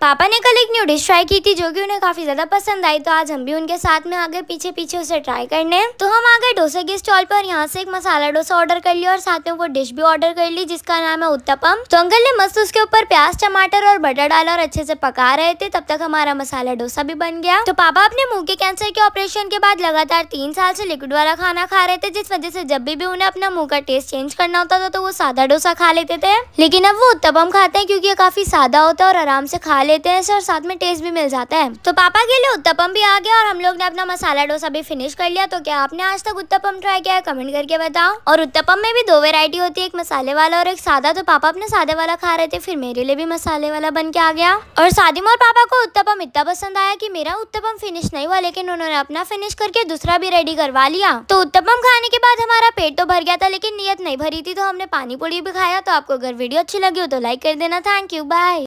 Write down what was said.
पापा ने कल एक न्यू डिश ट्राई की थी जो कि उन्हें काफी ज्यादा पसंद आई तो आज हम भी उनके साथ में आगे पीछे पीछे उसे ट्राई करने तो हम आ गए डोसा के स्टॉल पर यहाँ से एक मसाला डोसा ऑर्डर कर लिया और साथ में वो डिश भी ऑर्डर कर ली जिसका नाम है उत्तपम तो अंकल ने मस्त उसके ऊपर प्याज टमाटर और बटर डाला और अच्छे से पका रहे थे तब तक हमारा मसाला डोसा भी बन गया तो पापा अपने मुंह के कैंसर के ऑपरेशन के बाद लगातार तीन साल से लिक्विड वाला खाना खा रहे थे जिस वजह से जब भी उन्हें अपना मुंह का टेस्ट चेंज करना होता था तो वो सादा डोसा खा लेते थे लेकिन अब वो उत्तपम खाते है क्यूँकी काफी सादा होता है और आराम से खा लेते हैं और साथ में टेस्ट भी मिल जाता है तो पापा के लिए उत्तपम भी आ गया और हम लोग ने अपना मसाला डोसा भी फिनिश कर लिया तो क्या आपने आज तक उत्तपम ट्राई किया है कमेंट करके बताओ और उत्तपम में भी दो वेरायटी होती है एक मसाले वाला और एक सादा तो पापा अपने सादे वाला खा रहे थे फिर मेरे लिए भी मसाले वाला बन के आ गया और सादिम और पापा को उत्तपम इतना पसंद आया की मेरा उत्तपम फिनिश नहीं हुआ लेकिन उन्होंने अपना फिनिश करके दूसरा भी रेडी करवा लिया तो उत्तपम खाने के बाद हमारा पेट तो भर गया था लेकिन नियत नहीं भरी थी तो हमने पानी पूरी भी खाया तो आपको अगर वीडियो अच्छी लगी हो तो लाइक कर देना थैंक यू बाय